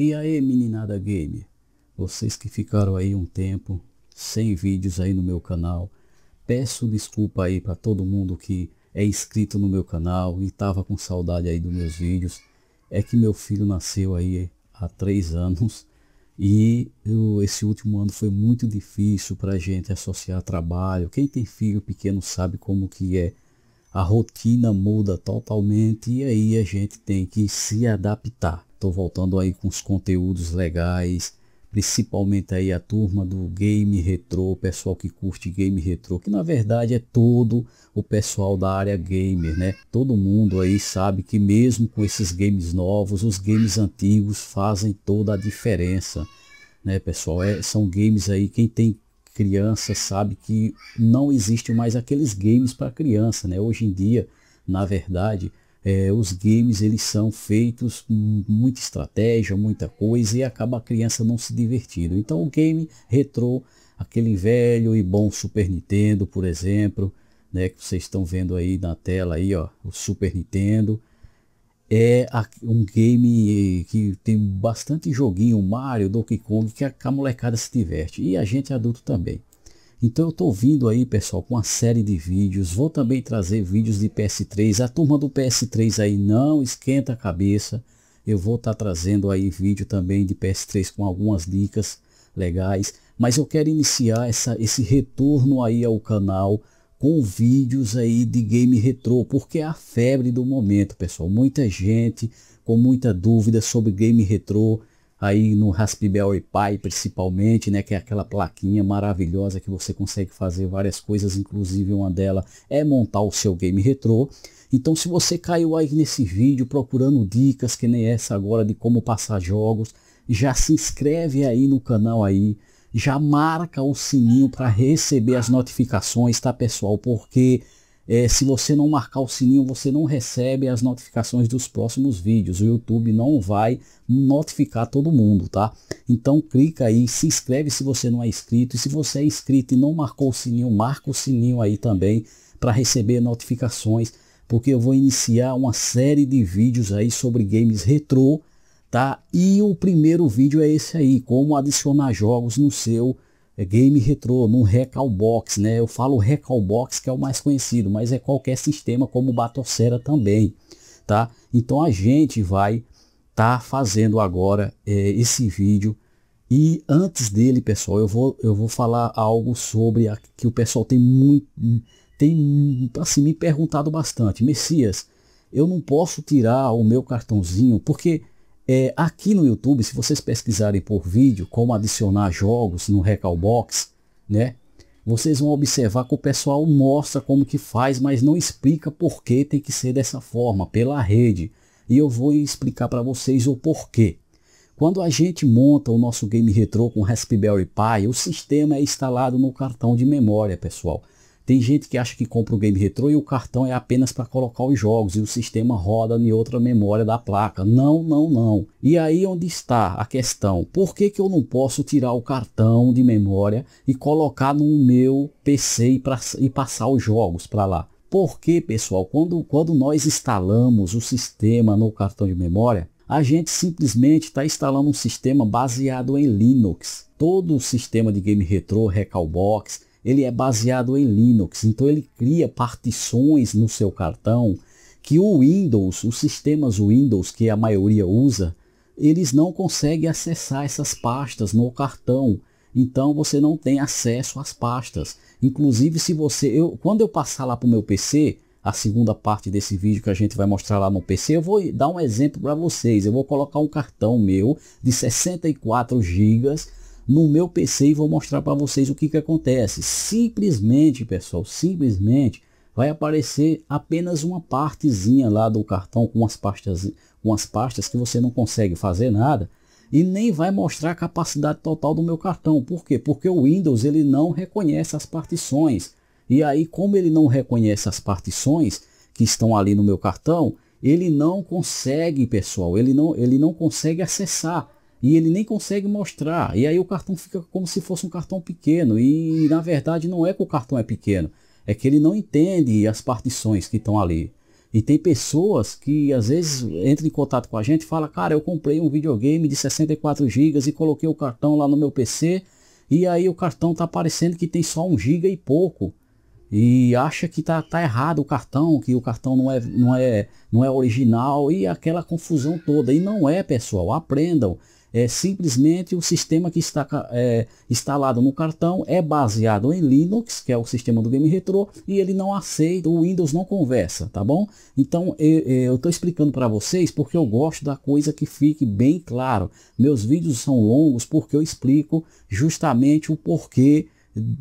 E aí, meninada game, vocês que ficaram aí um tempo sem vídeos aí no meu canal, peço desculpa aí para todo mundo que é inscrito no meu canal e tava com saudade aí dos meus vídeos. É que meu filho nasceu aí há três anos e eu, esse último ano foi muito difícil para a gente associar trabalho. Quem tem filho pequeno sabe como que é. A rotina muda totalmente e aí a gente tem que se adaptar. Estou voltando aí com os conteúdos legais, principalmente aí a turma do game retrô, o pessoal que curte game retrô, que na verdade é todo o pessoal da área gamer, né? Todo mundo aí sabe que mesmo com esses games novos, os games antigos fazem toda a diferença, né, pessoal? É, são games aí quem tem criança sabe que não existe mais aqueles games para criança, né? Hoje em dia, na verdade, é, os games eles são feitos com muita estratégia, muita coisa e acaba a criança não se divertindo. Então o game retrô, aquele velho e bom Super Nintendo, por exemplo, né, que vocês estão vendo aí na tela aí, ó, o Super Nintendo, é um game que tem bastante joguinho, Mario, Donkey Kong, que a molecada se diverte e a gente adulto também. Então eu estou vindo aí, pessoal, com uma série de vídeos. Vou também trazer vídeos de PS3. A turma do PS3 aí não esquenta a cabeça. Eu vou estar tá trazendo aí vídeo também de PS3 com algumas dicas legais. Mas eu quero iniciar essa, esse retorno aí ao canal com vídeos aí de game retrô, porque é a febre do momento, pessoal. Muita gente com muita dúvida sobre game retrô aí no Raspberry Pi principalmente, né, que é aquela plaquinha maravilhosa que você consegue fazer várias coisas, inclusive uma delas é montar o seu game retrô. Então se você caiu aí nesse vídeo procurando dicas que nem essa agora de como passar jogos, já se inscreve aí no canal aí, já marca o sininho para receber as notificações, tá pessoal? Porque é, se você não marcar o sininho, você não recebe as notificações dos próximos vídeos. O YouTube não vai notificar todo mundo, tá? Então clica aí, se inscreve se você não é inscrito. E se você é inscrito e não marcou o sininho, marca o sininho aí também para receber notificações. Porque eu vou iniciar uma série de vídeos aí sobre games retrô, tá? E o primeiro vídeo é esse aí, como adicionar jogos no seu é game retrô, num Recalbox, né? Eu falo Recalbox que é o mais conhecido, mas é qualquer sistema como o Batocera também, tá? Então a gente vai tá fazendo agora é, esse vídeo e antes dele, pessoal, eu vou eu vou falar algo sobre a, que o pessoal tem muito tem assim me perguntado bastante, Messias, eu não posso tirar o meu cartãozinho porque é, aqui no YouTube, se vocês pesquisarem por vídeo como adicionar jogos no Recalbox, né? Vocês vão observar que o pessoal mostra como que faz, mas não explica por que tem que ser dessa forma, pela rede. E eu vou explicar para vocês o porquê. Quando a gente monta o nosso game retrô com Raspberry Pi, o sistema é instalado no cartão de memória, pessoal. Tem gente que acha que compra o game retrô e o cartão é apenas para colocar os jogos e o sistema roda em outra memória da placa. Não, não, não. E aí onde está a questão? Por que, que eu não posso tirar o cartão de memória e colocar no meu PC e, pra, e passar os jogos para lá? Porque, pessoal, quando, quando nós instalamos o sistema no cartão de memória, a gente simplesmente está instalando um sistema baseado em Linux. Todo o sistema de game retrô, Recalbox, ele é baseado em Linux, então ele cria partições no seu cartão que o Windows, os sistemas Windows que a maioria usa, eles não conseguem acessar essas pastas no cartão. Então você não tem acesso às pastas. Inclusive se você, eu, quando eu passar lá para o meu PC, a segunda parte desse vídeo que a gente vai mostrar lá no PC, eu vou dar um exemplo para vocês. Eu vou colocar um cartão meu de 64 gigas no meu PC e vou mostrar para vocês o que, que acontece. Simplesmente, pessoal, simplesmente vai aparecer apenas uma partezinha lá do cartão com as pastas, com as pastas que você não consegue fazer nada e nem vai mostrar a capacidade total do meu cartão. Por quê? Porque o Windows ele não reconhece as partições. E aí, como ele não reconhece as partições que estão ali no meu cartão, ele não consegue, pessoal, ele não, ele não consegue acessar e ele nem consegue mostrar. E aí o cartão fica como se fosse um cartão pequeno. E na verdade não é que o cartão é pequeno, é que ele não entende as partições que estão ali. E tem pessoas que às vezes entram em contato com a gente e falam, cara, eu comprei um videogame de 64 GB e coloquei o cartão lá no meu PC. E aí o cartão está aparecendo que tem só 1 GB e pouco. E acha que tá, tá errado o cartão, que o cartão não é, não, é, não é original e aquela confusão toda. E não é, pessoal. Aprendam é, simplesmente o sistema que está é, instalado no cartão é baseado em Linux, que é o sistema do Game Retro, e ele não aceita, o Windows não conversa, tá bom? Então eu estou explicando para vocês porque eu gosto da coisa que fique bem claro. Meus vídeos são longos porque eu explico justamente o porquê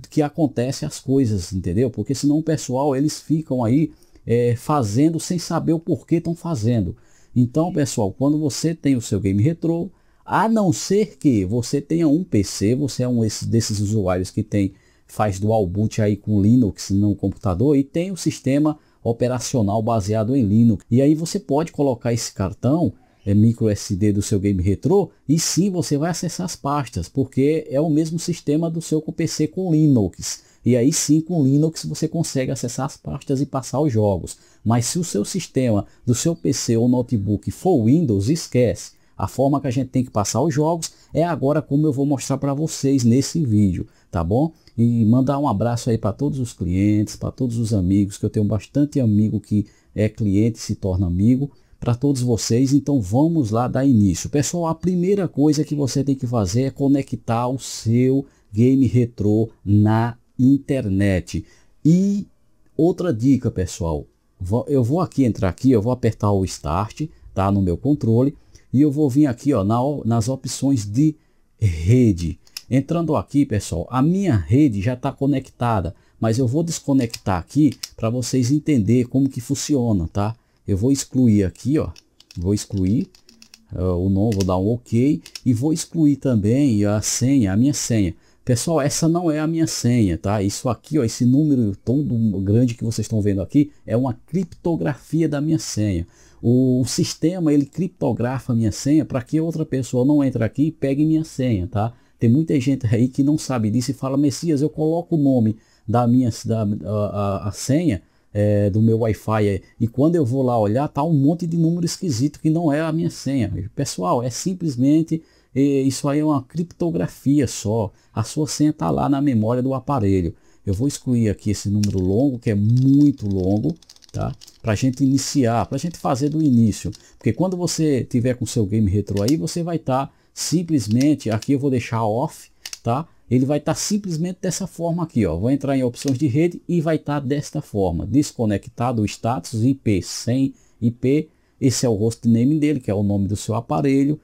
que acontece as coisas, entendeu? Porque senão o pessoal eles ficam aí é, fazendo sem saber o porquê estão fazendo. Então, pessoal, quando você tem o seu game Retro a não ser que você tenha um PC, você é um desses usuários que tem faz dual boot aí com Linux no computador e tem o sistema operacional baseado em Linux. E aí você pode colocar esse cartão é, micro SD do seu game retro e sim você vai acessar as pastas, porque é o mesmo sistema do seu PC com Linux. E aí sim com Linux você consegue acessar as pastas e passar os jogos. Mas se o seu sistema do seu PC ou notebook for Windows, esquece a forma que a gente tem que passar os jogos é agora como eu vou mostrar para vocês nesse vídeo, tá bom? E mandar um abraço aí para todos os clientes, para todos os amigos, que eu tenho bastante amigo que é cliente se torna amigo, para todos vocês. Então vamos lá dar início. Pessoal, a primeira coisa que você tem que fazer é conectar o seu game retrô na internet. E outra dica, pessoal, eu vou aqui entrar aqui, eu vou apertar o start, tá no meu controle e eu vou vir aqui ó, na, nas opções de rede. Entrando aqui, pessoal, a minha rede já está conectada, mas eu vou desconectar aqui para vocês entenderem como que funciona, tá? Eu vou excluir aqui, ó, vou excluir uh, o nome, vou dar um OK e vou excluir também a senha, a minha senha. Pessoal, essa não é a minha senha, tá? Isso aqui, ó, esse número todo grande que vocês estão vendo aqui é uma criptografia da minha senha o, sistema ele criptografa minha senha para que outra pessoa não entre aqui e pegue minha senha, tá? Tem muita gente aí que não sabe disso e fala, Messias, eu coloco o nome da minha da, a, a, a senha é, do meu Wi-Fi e quando eu vou lá olhar, tá um monte de número esquisito que não é a minha senha. Pessoal, é simplesmente isso aí é uma criptografia só. A sua senha está lá na memória do aparelho. Eu vou excluir aqui esse número longo, que é muito longo, Tá? Para a gente iniciar, para a gente fazer do início. Porque quando você tiver com seu game retro aí, você vai estar tá simplesmente, aqui eu vou deixar off, tá? Ele vai estar tá simplesmente dessa forma aqui, ó. Vou entrar em opções de rede e vai estar tá desta forma. Desconectado o status IP sem IP. Esse é o host name dele, que é o nome do seu aparelho.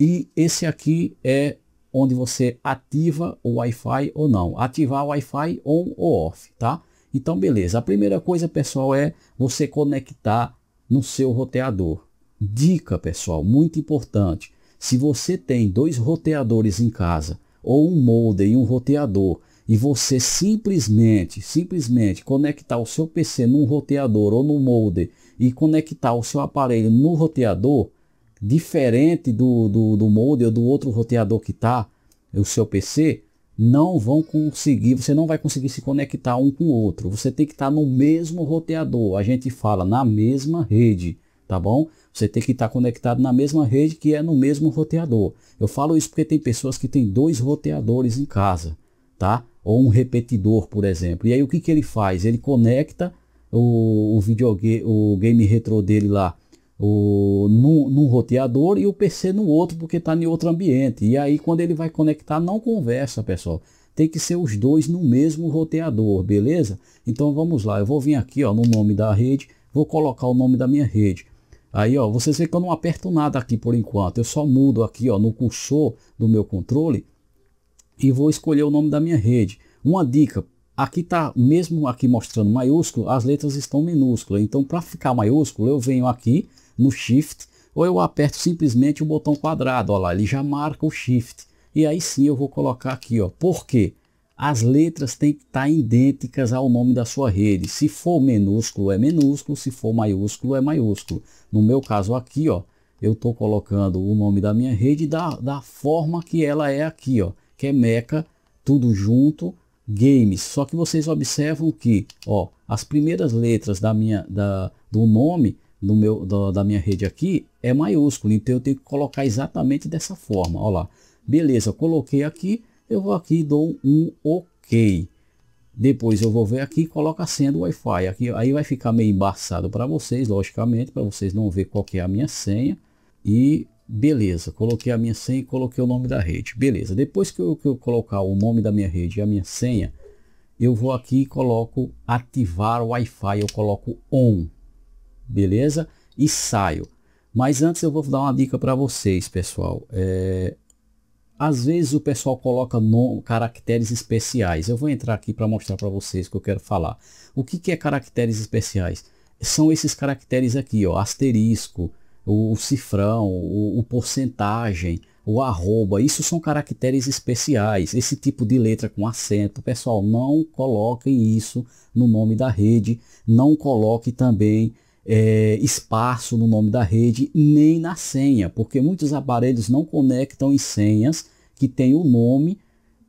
E esse aqui é onde você ativa o Wi-Fi ou não. Ativar o Wi-Fi on ou off, tá? Então, beleza. A primeira coisa, pessoal, é você conectar no seu roteador. Dica, pessoal, muito importante. Se você tem dois roteadores em casa, ou um modem e um roteador, e você simplesmente, simplesmente conectar o seu PC num roteador ou no modem e conectar o seu aparelho no roteador, diferente do, do, do modem ou do outro roteador que está, o seu PC, não vão conseguir, você não vai conseguir se conectar um com o outro. Você tem que estar tá no mesmo roteador. A gente fala na mesma rede, tá bom? Você tem que estar tá conectado na mesma rede que é no mesmo roteador. Eu falo isso porque tem pessoas que têm dois roteadores em casa, tá? Ou um repetidor, por exemplo. E aí o que, que ele faz? Ele conecta o, o videogame, o game retro dele lá o, num, num, roteador e o PC no outro, porque está em outro ambiente. E aí, quando ele vai conectar, não conversa, pessoal. Tem que ser os dois no mesmo roteador, beleza? Então vamos lá, eu vou vir aqui ó, no nome da rede, vou colocar o nome da minha rede. Aí ó, vocês veem que eu não aperto nada aqui por enquanto, eu só mudo aqui ó, no cursor do meu controle e vou escolher o nome da minha rede. Uma dica, aqui está mesmo aqui mostrando maiúsculo, as letras estão minúsculas. Então para ficar maiúsculo eu venho aqui, no Shift, ou eu aperto simplesmente o botão quadrado, olha lá, ele já marca o Shift. E aí sim eu vou colocar aqui, ó, por quê? As letras têm que estar idênticas ao nome da sua rede. Se for minúsculo é minúsculo, se for maiúsculo é maiúsculo. No meu caso aqui, ó, eu estou colocando o nome da minha rede da, da forma que ela é aqui, ó, que é Meca, tudo junto, Games. Só que vocês observam que ó, as primeiras letras da minha, da, do nome do meu, do, da minha rede aqui é maiúsculo, então eu tenho que colocar exatamente dessa forma, olha lá. Beleza, coloquei aqui, eu vou aqui e dou um OK. Depois eu vou ver aqui, coloca a senha do Wi-Fi. Aqui, aí vai ficar meio embaçado para vocês, logicamente, para vocês não ver qual é a minha senha. E beleza, coloquei a minha senha e coloquei o nome da rede. Beleza, depois que eu, que eu colocar o nome da minha rede e a minha senha, eu vou aqui e coloco ativar o Wi-Fi, eu coloco ON beleza? E saio. Mas antes eu vou dar uma dica para vocês, pessoal. É... Às vezes o pessoal coloca caracteres especiais. Eu vou entrar aqui para mostrar para vocês o que eu quero falar. O que, que é caracteres especiais? São esses caracteres aqui, ó, asterisco, o, o cifrão, o, o porcentagem, o arroba, isso são caracteres especiais, esse tipo de letra com acento, pessoal, não coloquem isso no nome da rede, não coloque também é, espaço no nome da rede nem na senha, porque muitos aparelhos não conectam em senhas que tem o nome,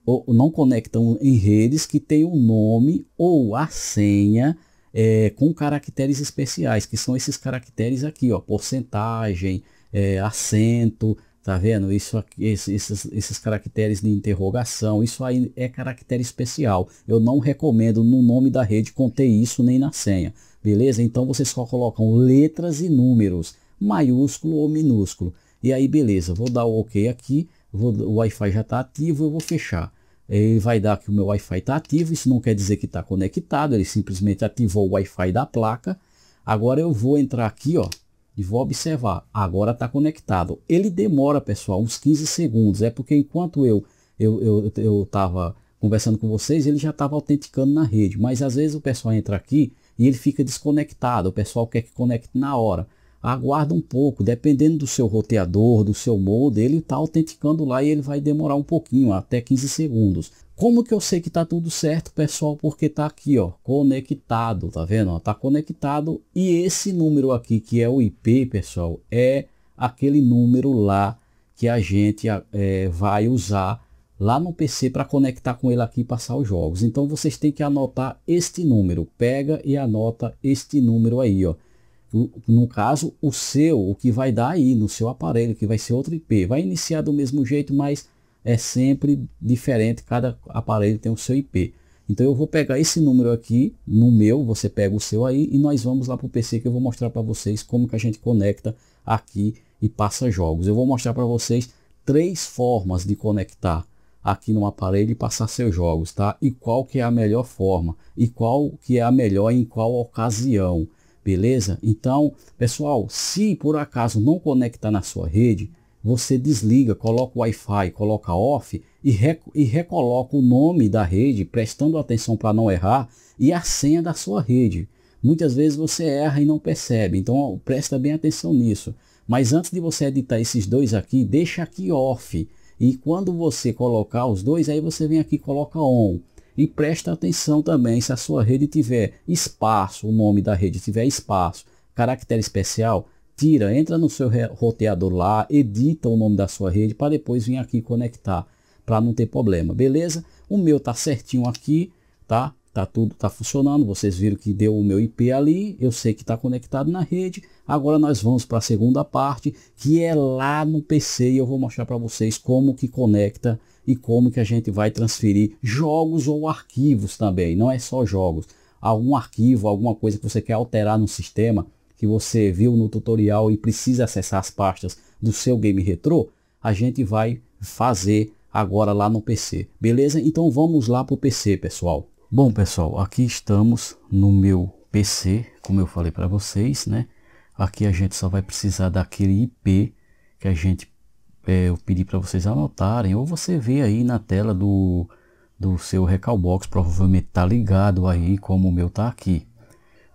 ou não conectam em redes que tem o nome ou a senha é, com caracteres especiais, que são esses caracteres aqui, ó, porcentagem, é, acento, tá vendo? Isso aqui, esses, esses caracteres de interrogação, isso aí é caractere especial. Eu não recomendo no nome da rede conter isso nem na senha. Beleza? Então vocês só colocam letras e números, maiúsculo ou minúsculo. E aí, beleza, vou dar o OK aqui, vou, o Wi-Fi já está ativo, eu vou fechar. É, ele vai dar que o meu Wi-Fi está ativo, isso não quer dizer que está conectado, ele simplesmente ativou o Wi-Fi da placa. Agora eu vou entrar aqui, ó, e vou observar, agora está conectado. Ele demora, pessoal, uns 15 segundos, é porque enquanto eu eu estava eu, eu conversando com vocês, ele já estava autenticando na rede, mas às vezes o pessoal entra aqui e ele fica desconectado. O pessoal quer que conecte na hora. Aguarda um pouco, dependendo do seu roteador, do seu modo, ele está autenticando lá e ele vai demorar um pouquinho, até 15 segundos. Como que eu sei que está tudo certo, pessoal? Porque está aqui, ó, conectado, tá vendo? Está conectado e esse número aqui, que é o IP, pessoal, é aquele número lá que a gente é, vai usar lá no PC para conectar com ele aqui e passar os jogos. Então vocês têm que anotar este número. Pega e anota este número aí, ó. No caso, o seu, o que vai dar aí no seu aparelho, que vai ser outro IP. Vai iniciar do mesmo jeito, mas é sempre diferente, cada aparelho tem o seu IP. Então eu vou pegar esse número aqui no meu, você pega o seu aí e nós vamos lá para o PC que eu vou mostrar para vocês como que a gente conecta aqui e passa jogos. Eu vou mostrar para vocês três formas de conectar aqui no aparelho e passar seus jogos, tá? E qual que é a melhor forma e qual que é a melhor em qual ocasião, beleza? Então, pessoal, se por acaso não conectar na sua rede, você desliga, coloca o Wi-Fi, coloca off e, rec e recoloca o nome da rede, prestando atenção para não errar, e a senha da sua rede. Muitas vezes você erra e não percebe, então presta bem atenção nisso. Mas antes de você editar esses dois aqui, deixa aqui off e quando você colocar os dois, aí você vem aqui e coloca on. E presta atenção também se a sua rede tiver espaço, o nome da rede tiver espaço, caractere especial, tira, entra no seu roteador lá, edita o nome da sua rede para depois vir aqui conectar, para não ter problema, beleza? O meu tá certinho aqui, tá? tá tudo tá funcionando, vocês viram que deu o meu IP ali, eu sei que está conectado na rede. Agora nós vamos para a segunda parte, que é lá no PC e eu vou mostrar para vocês como que conecta e como que a gente vai transferir jogos ou arquivos também, não é só jogos. Algum arquivo, alguma coisa que você quer alterar no sistema, que você viu no tutorial e precisa acessar as pastas do seu game retrô, a gente vai fazer agora lá no PC, beleza? Então vamos lá para o PC, pessoal. Bom, pessoal, aqui estamos no meu PC, como eu falei para vocês, né? Aqui a gente só vai precisar daquele IP que a gente é, eu pedi para vocês anotarem, ou você vê aí na tela do, do seu Recalbox, provavelmente tá ligado aí como o meu tá aqui,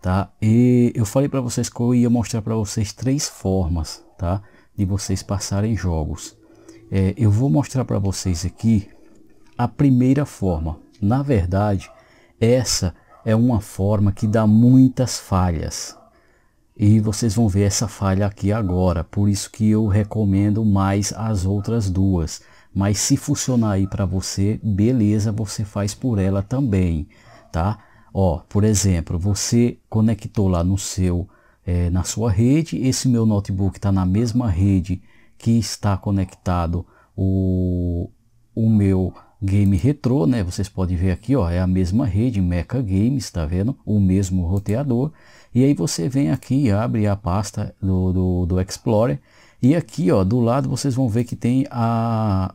tá? E eu falei para vocês que eu ia mostrar para vocês três formas, tá? De vocês passarem jogos. É, eu vou mostrar para vocês aqui a primeira forma. Na verdade, essa é uma forma que dá muitas falhas. E vocês vão ver essa falha aqui agora, por isso que eu recomendo mais as outras duas. Mas se funcionar aí para você, beleza, você faz por ela também, tá? Ó, por exemplo, você conectou lá no seu, é, na sua rede, esse meu notebook está na mesma rede que está conectado o, o meu Game Retro, né? Vocês podem ver aqui, ó, é a mesma rede, Mecha Games, tá vendo? O mesmo roteador. E aí você vem aqui e abre a pasta do, do, do Explorer. E aqui, ó, do lado vocês vão ver que tem a,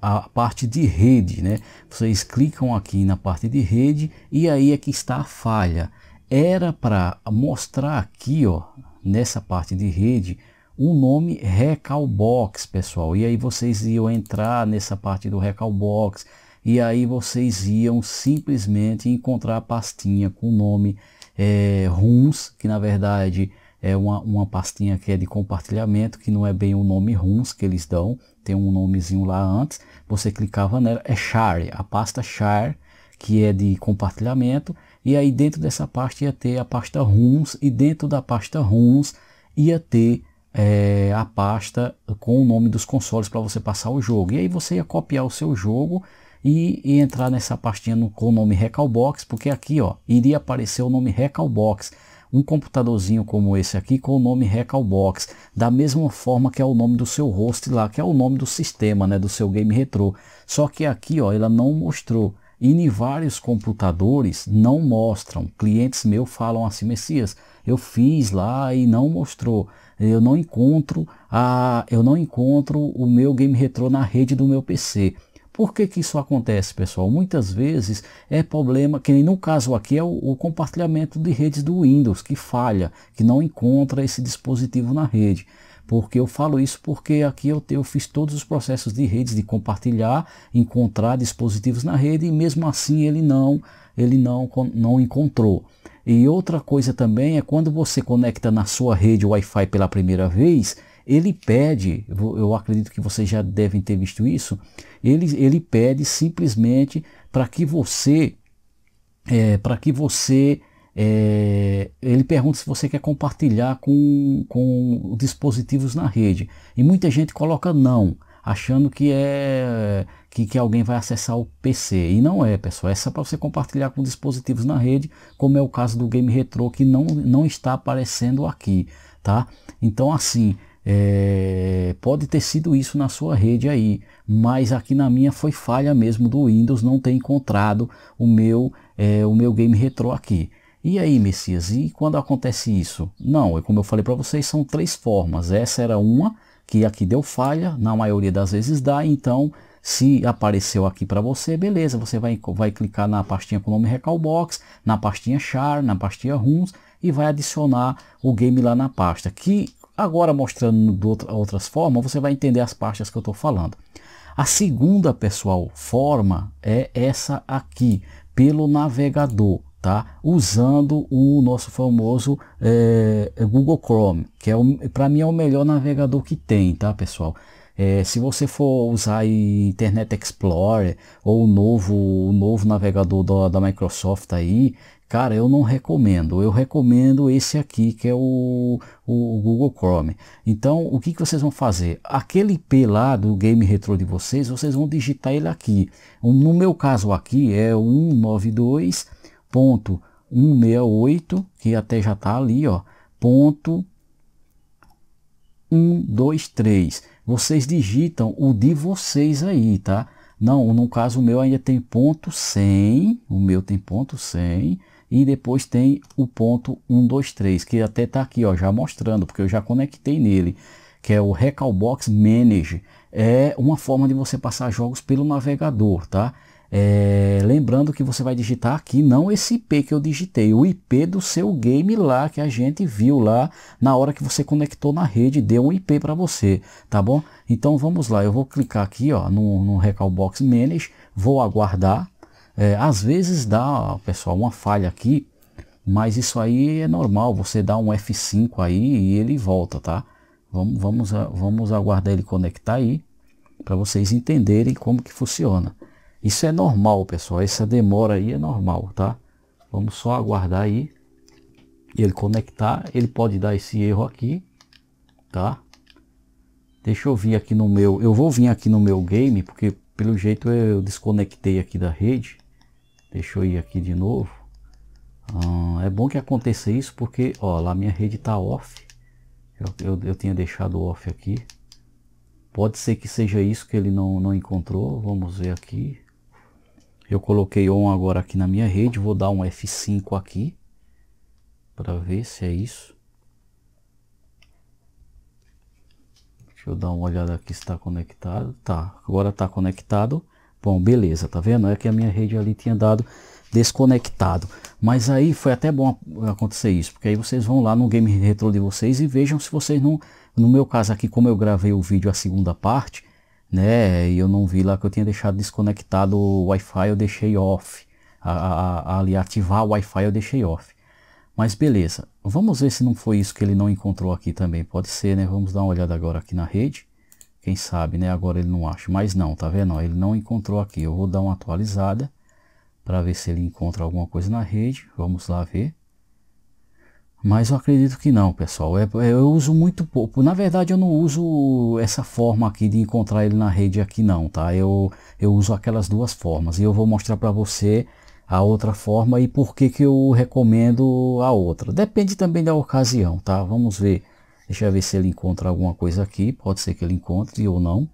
a parte de rede, né? Vocês clicam aqui na parte de rede e aí é que está a falha. Era para mostrar aqui, ó, nessa parte de rede, um nome Recalbox, pessoal. E aí vocês iam entrar nessa parte do Recalbox e aí vocês iam simplesmente encontrar a pastinha com o nome é, RUNS, que na verdade é uma, uma pastinha que é de compartilhamento, que não é bem o nome RUNS que eles dão, tem um nomezinho lá antes, você clicava nela, é share, a pasta share, que é de compartilhamento, e aí dentro dessa pasta ia ter a pasta RUNS, e dentro da pasta RUNS ia ter é, a pasta com o nome dos consoles para você passar o jogo. E aí você ia copiar o seu jogo e, e entrar nessa pastinha no, com o nome Recalbox, porque aqui ó, iria aparecer o nome Recalbox. Um computadorzinho como esse aqui com o nome Recalbox, da mesma forma que é o nome do seu host lá, que é o nome do sistema, né, do seu game retrô. Só que aqui ó, ela não mostrou. E em vários computadores não mostram. Clientes meus falam assim, Messias, eu fiz lá e não mostrou eu não encontro a, eu não encontro o meu game retrô na rede do meu PC. Por que, que isso acontece, pessoal? Muitas vezes é problema, que nem no caso aqui é o, o compartilhamento de redes do Windows que falha, que não encontra esse dispositivo na rede porque eu falo isso porque aqui eu, eu fiz todos os processos de redes de compartilhar, encontrar dispositivos na rede e mesmo assim ele não ele não, não encontrou. E outra coisa também é quando você conecta na sua rede Wi-Fi pela primeira vez, ele pede, eu acredito que vocês já devem ter visto isso, ele, ele pede simplesmente para que você, é, para que você, é, ele pergunta se você quer compartilhar com, com dispositivos na rede. E muita gente coloca não, achando que é que, que alguém vai acessar o PC. E não é, pessoal. Essa é para você compartilhar com dispositivos na rede, como é o caso do Game Retro, que não, não está aparecendo aqui, tá? Então, assim, é, pode ter sido isso na sua rede aí, mas aqui na minha foi falha mesmo do Windows não ter encontrado o meu, é, o meu Game Retro aqui. E aí, Messias, e quando acontece isso? Não, é como eu falei para vocês, são três formas. Essa era uma, que aqui deu falha, na maioria das vezes dá, então se apareceu aqui para você, beleza, você vai, vai clicar na pastinha com o nome Recalbox, na pastinha Char, na pastinha Runs e vai adicionar o game lá na pasta. Que agora mostrando de outra, outras formas, você vai entender as pastas que eu estou falando. A segunda, pessoal, forma é essa aqui, pelo navegador, tá? Usando o nosso famoso é, Google Chrome, que é para mim é o melhor navegador que tem, tá, pessoal? É, se você for usar Internet Explorer ou o novo, o novo navegador da, da Microsoft aí, Cara, eu não recomendo. Eu recomendo esse aqui, que é o, o, Google Chrome. Então, o que, que vocês vão fazer? Aquele IP lá do game retro de vocês, vocês vão digitar ele aqui. No meu caso aqui é 192.168, que até já está ali, ó, ponto 123 vocês digitam o de vocês aí, tá? Não, no caso o meu ainda tem ponto 100, o meu tem ponto 100 e depois tem o ponto 123, que até tá aqui, ó, já mostrando, porque eu já conectei nele, que é o Recalbox Manage. É uma forma de você passar jogos pelo navegador, tá? É, lembrando que você vai digitar aqui, não esse IP que eu digitei, o IP do seu game lá que a gente viu lá na hora que você conectou na rede, deu um IP para você, tá bom? Então vamos lá, eu vou clicar aqui ó, no, no Recalbox Manage, vou aguardar. É, às vezes dá, ó, pessoal, uma falha aqui, mas isso aí é normal, você dá um F5 aí e ele volta, tá? Vamos, vamos, vamos aguardar ele conectar aí, para vocês entenderem como que funciona. Isso é normal, pessoal. Essa demora aí é normal, tá? Vamos só aguardar aí. Ele conectar. Ele pode dar esse erro aqui, tá? Deixa eu vir aqui no meu... Eu vou vir aqui no meu game, porque pelo jeito eu desconectei aqui da rede. Deixa eu ir aqui de novo. Ah, é bom que aconteça isso, porque, ó, lá minha rede tá off. Eu, eu, eu tinha deixado off aqui. Pode ser que seja isso que ele não, não encontrou. Vamos ver aqui. Eu coloquei on agora aqui na minha rede, vou dar um F5 aqui para ver se é isso. Deixa eu dar uma olhada aqui se está conectado. Tá, agora está conectado. Bom, beleza, tá vendo? É que a minha rede ali tinha dado desconectado. Mas aí foi até bom acontecer isso, porque aí vocês vão lá no Game Retro de vocês e vejam se vocês não... No meu caso aqui, como eu gravei o vídeo a segunda parte, né? E eu não vi lá que eu tinha deixado desconectado o Wi-Fi, eu deixei off. A, ali ativar o Wi-Fi eu deixei off. Mas beleza, vamos ver se não foi isso que ele não encontrou aqui também. Pode ser, né? Vamos dar uma olhada agora aqui na rede. Quem sabe, né? Agora ele não acha. Mas não, tá vendo? Ele não encontrou aqui. Eu vou dar uma atualizada para ver se ele encontra alguma coisa na rede. Vamos lá ver. Mas eu acredito que não, pessoal. Eu, é, é, eu uso muito pouco. Na verdade, eu não uso essa forma aqui de encontrar ele na rede aqui não, tá? Eu, eu uso aquelas duas formas. E eu vou mostrar para você a outra forma e por que, que eu recomendo a outra. Depende também da ocasião, tá? Vamos ver. Deixa eu ver se ele encontra alguma coisa aqui. Pode ser que ele encontre ou não.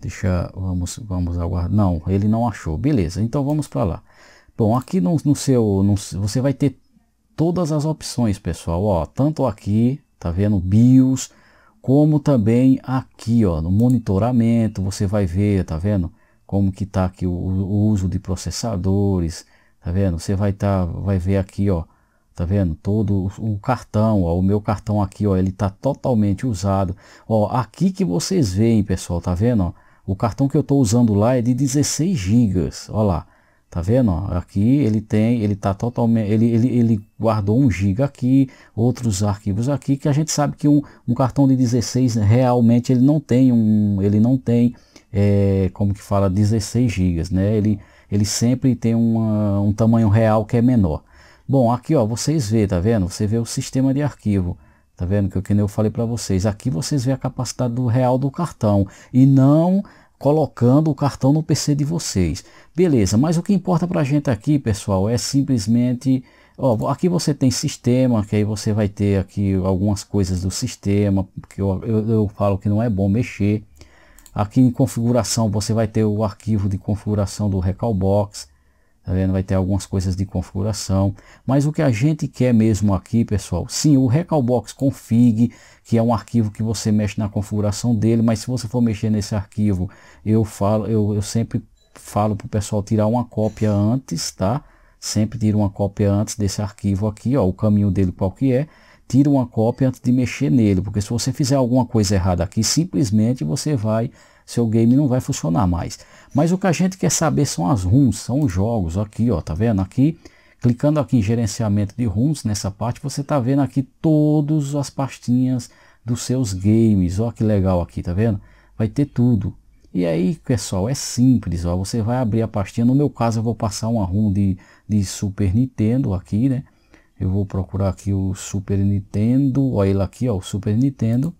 Deixa, vamos, vamos aguardar. Não, ele não achou. Beleza, então vamos para lá. Bom, aqui no, no seu, no, você vai ter todas as opções, pessoal. Ó, tanto aqui, tá vendo, BIOS, como também aqui, ó, no monitoramento, você vai ver, tá vendo, como que tá aqui o, o uso de processadores, tá vendo? Você vai tá, vai ver aqui, ó, tá vendo? Todo o cartão, ó, o meu cartão aqui, ó, ele tá totalmente usado. Ó, aqui que vocês veem, pessoal, tá vendo, ó? O cartão que eu tô usando lá é de 16 GB, ó lá. Tá vendo? Aqui ele tem, ele tá totalmente, ele, ele, ele guardou um giga aqui, outros arquivos aqui, que a gente sabe que um, um cartão de 16 né, realmente ele não tem um, ele não tem, é, como que fala, 16 gigas né? Ele, ele sempre tem uma, um tamanho real que é menor. Bom, aqui ó, vocês vê, tá vendo? Você vê o sistema de arquivo. Tá vendo que eu que eu falei para vocês, aqui vocês vê a capacidade do real do cartão e não colocando o cartão no PC de vocês. Beleza, mas o que importa para a gente aqui, pessoal, é simplesmente... Ó, aqui você tem sistema, que aí você vai ter aqui algumas coisas do sistema, que eu, eu, eu falo que não é bom mexer. Aqui em configuração você vai ter o arquivo de configuração do Recalbox tá vendo? Vai ter algumas coisas de configuração, mas o que a gente quer mesmo aqui, pessoal, sim, o Recalbox config, que é um arquivo que você mexe na configuração dele, mas se você for mexer nesse arquivo, eu falo, eu, eu sempre falo para o pessoal tirar uma cópia antes, tá? Sempre tira uma cópia antes desse arquivo aqui, ó, o caminho dele qual que é, tira uma cópia antes de mexer nele, porque se você fizer alguma coisa errada aqui, simplesmente você vai seu game não vai funcionar mais. Mas o que a gente quer saber são as runs, são os jogos, aqui ó, tá vendo aqui? Clicando aqui em gerenciamento de runs, nessa parte você tá vendo aqui todas as pastinhas dos seus games, ó que legal aqui, tá vendo? Vai ter tudo. E aí pessoal, é simples, ó, você vai abrir a pastinha, no meu caso eu vou passar uma ROM de, de Super Nintendo aqui, né? Eu vou procurar aqui o Super Nintendo, olha ele aqui, ó, o Super Nintendo,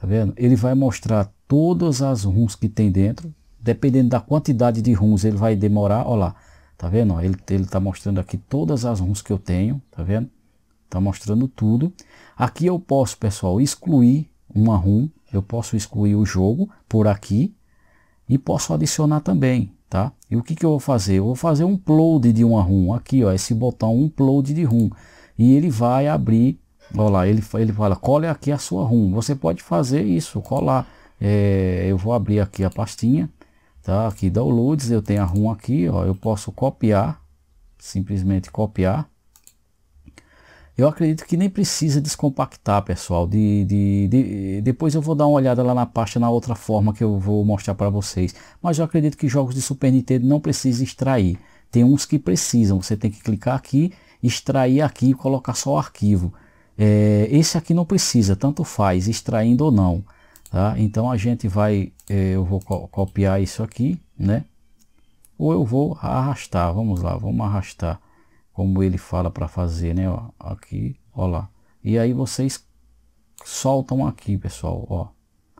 tá vendo? Ele vai mostrar todas as runs que tem dentro, dependendo da quantidade de runs ele vai demorar, olha lá, tá vendo? Ele está mostrando aqui todas as runs que eu tenho, tá vendo? Está mostrando tudo. Aqui eu posso, pessoal, excluir uma run, eu posso excluir o jogo por aqui e posso adicionar também, tá? E o que, que eu vou fazer? Eu vou fazer um upload de uma run, aqui ó, esse botão upload de run. E ele vai abrir, olha lá, ele, ele fala, cole aqui a sua run. Você pode fazer isso, colar é, eu vou abrir aqui a pastinha, tá? Aqui downloads, eu tenho a ROM aqui, ó, eu posso copiar, simplesmente copiar. Eu acredito que nem precisa descompactar, pessoal. De, de, de, depois eu vou dar uma olhada lá na pasta na outra forma que eu vou mostrar para vocês. Mas eu acredito que jogos de Super Nintendo não precisa extrair. Tem uns que precisam. Você tem que clicar aqui, extrair aqui e colocar só o arquivo. É, esse aqui não precisa, tanto faz, extraindo ou não. Tá? Então a gente vai, eh, eu vou copiar isso aqui, né? Ou eu vou arrastar, vamos lá, vamos arrastar como ele fala para fazer, né? Ó, aqui, ó lá. E aí vocês soltam aqui, pessoal, ó.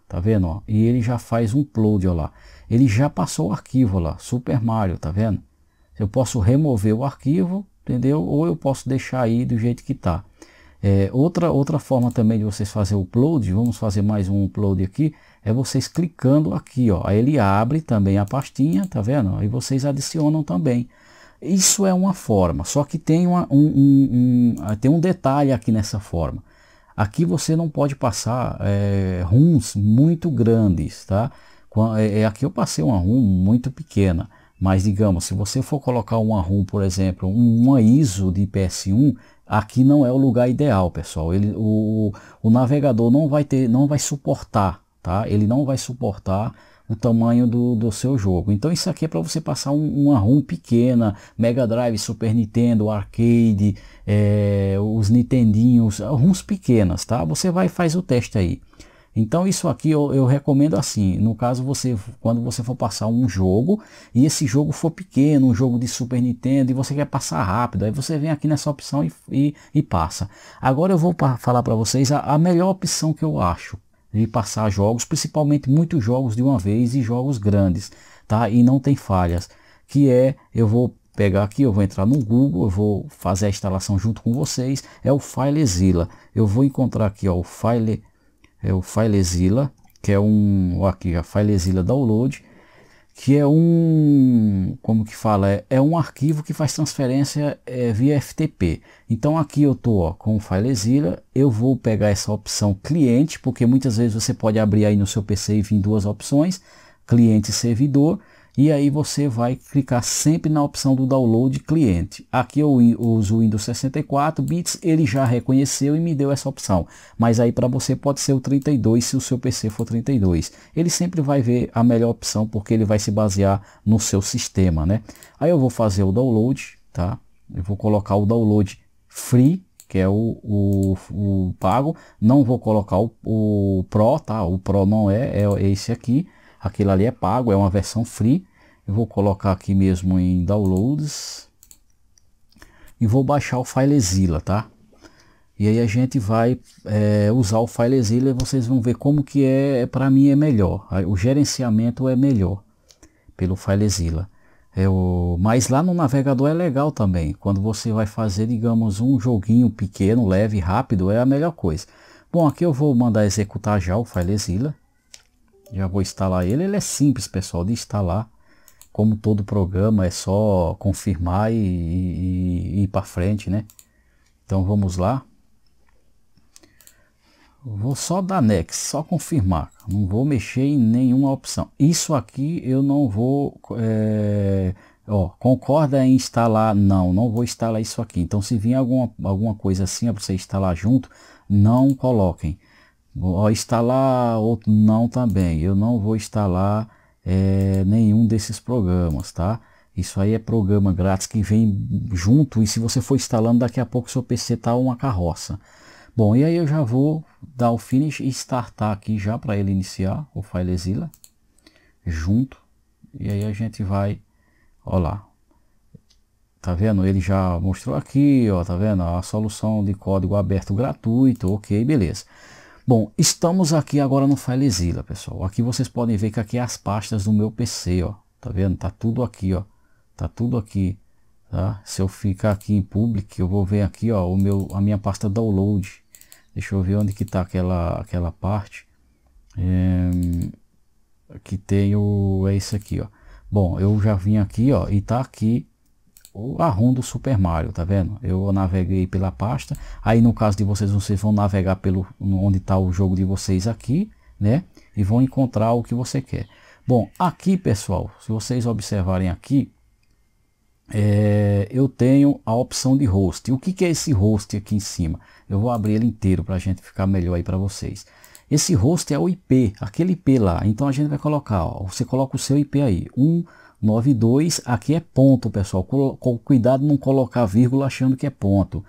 Tá vendo, ó? E ele já faz um upload, ó lá. Ele já passou o arquivo ó lá, Super Mario, tá vendo? Eu posso remover o arquivo, entendeu? Ou eu posso deixar aí do jeito que tá. É, outra, outra forma também de vocês fazer o upload, vamos fazer mais um upload aqui, é vocês clicando aqui, ó. Aí ele abre também a pastinha, tá vendo? Aí vocês adicionam também. Isso é uma forma, só que tem, uma, um, um, um, ah, tem um detalhe aqui nessa forma. Aqui você não pode passar é, runs muito grandes, tá? É, é, aqui eu passei uma RUM muito pequena, mas digamos, se você for colocar uma RUM, por exemplo, uma ISO de IPS1, Aqui não é o lugar ideal, pessoal. Ele, o, o navegador não vai ter, não vai suportar, tá? Ele não vai suportar o tamanho do, do seu jogo. Então isso aqui é para você passar um, uma ROM pequena, Mega Drive, Super Nintendo, arcade, é, os Nintendinhos, ROMs pequenas, tá? Você vai faz o teste aí. Então isso aqui eu, eu, recomendo assim, no caso você, quando você for passar um jogo e esse jogo for pequeno, um jogo de Super Nintendo e você quer passar rápido, aí você vem aqui nessa opção e, e, e passa. Agora eu vou falar para vocês a, a melhor opção que eu acho de passar jogos, principalmente muitos jogos de uma vez e jogos grandes, tá? E não tem falhas, que é, eu vou pegar aqui, eu vou entrar no Google, eu vou fazer a instalação junto com vocês, é o FileZilla. Eu vou encontrar aqui ó, o File é o FileZilla, que é um, aqui a FileZilla Download, que é um, como que fala, é, é um arquivo que faz transferência é, via FTP. Então aqui eu estou com o FileZilla, eu vou pegar essa opção cliente, porque muitas vezes você pode abrir aí no seu PC e vir duas opções, cliente e servidor, e aí você vai clicar sempre na opção do download cliente. Aqui eu uso o Windows 64 bits, ele já reconheceu e me deu essa opção. Mas aí para você pode ser o 32 se o seu PC for 32. Ele sempre vai ver a melhor opção porque ele vai se basear no seu sistema, né? Aí eu vou fazer o download, tá? Eu vou colocar o download free que é o, o, o pago, não vou colocar o, o Pro, tá? O Pro não é, é esse aqui. Aquilo ali é pago, é uma versão free. Eu vou colocar aqui mesmo em downloads. E vou baixar o FileZilla, tá? E aí a gente vai é, usar o FileZilla e vocês vão ver como que é, é para mim é melhor. O gerenciamento é melhor pelo FileZilla. É o... Mas lá no navegador é legal também. Quando você vai fazer, digamos, um joguinho pequeno, leve, rápido, é a melhor coisa. Bom, aqui eu vou mandar executar já o FileZilla. Já vou instalar ele. Ele é simples, pessoal, de instalar. Como todo programa, é só confirmar e, e, e ir para frente, né? Então vamos lá. Vou só dar next, só confirmar. Não vou mexer em nenhuma opção. Isso aqui eu não vou... É, ó, concorda em instalar? Não, não vou instalar isso aqui. Então se vir alguma, alguma coisa assim para você instalar junto, não coloquem vou instalar outro não também. Tá eu não vou instalar é, nenhum desses programas, tá? Isso aí é programa grátis que vem junto e se você for instalando daqui a pouco seu PC tá uma carroça. Bom, e aí eu já vou dar o finish e startar aqui já para ele iniciar o FileZilla junto. E aí a gente vai, olá lá. Tá vendo? Ele já mostrou aqui, ó, tá vendo? A solução de código aberto gratuito, ok, beleza. Bom, estamos aqui agora no FileZilla, pessoal. Aqui vocês podem ver que aqui é as pastas do meu PC, ó. Tá vendo? Tá tudo aqui, ó. Tá tudo aqui, tá? Se eu ficar aqui em public, eu vou ver aqui, ó, o meu, a minha pasta download. Deixa eu ver onde que tá aquela, aquela parte. É, que tem o, é isso aqui, ó. Bom, eu já vim aqui, ó, e tá aqui a ROM do Super Mario, tá vendo? Eu naveguei pela pasta, aí no caso de vocês, vocês vão navegar pelo onde está o jogo de vocês aqui, né? E vão encontrar o que você quer. Bom, aqui pessoal, se vocês observarem aqui, é, eu tenho a opção de host. O que, que é esse host aqui em cima? Eu vou abrir ele inteiro para a gente ficar melhor aí para vocês. Esse host é o IP, aquele IP lá. Então a gente vai colocar, ó, você coloca o seu IP aí, 1... Um, 92, aqui é ponto, pessoal. Cuidado não colocar vírgula achando que é ponto.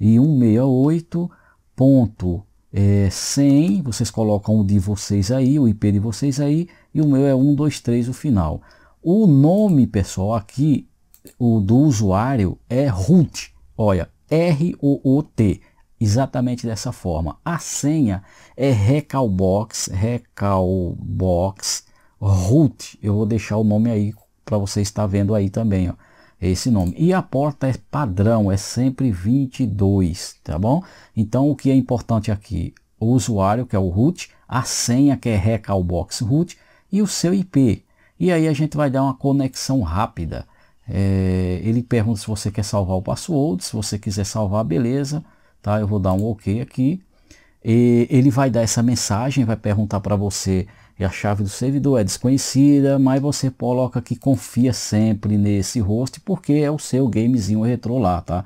E 168 ponto é, 100, vocês colocam o de vocês aí, o IP de vocês aí, e o meu é 123 o final. O nome, pessoal, aqui, o do usuário é root, olha, R-O-O-T, exatamente dessa forma. A senha é recalbox, recalbox root, eu vou deixar o nome aí para você estar vendo aí também, ó, esse nome. E a porta é padrão, é sempre 22, tá bom? Então o que é importante aqui? O usuário, que é o root, a senha, que é recalbox root, e o seu IP. E aí a gente vai dar uma conexão rápida. É, ele pergunta se você quer salvar o password, se você quiser salvar, beleza. Tá, eu vou dar um OK aqui. E ele vai dar essa mensagem, vai perguntar para você e a chave do servidor é desconhecida, mas você coloca que confia sempre nesse host porque é o seu gamezinho retrô lá, tá?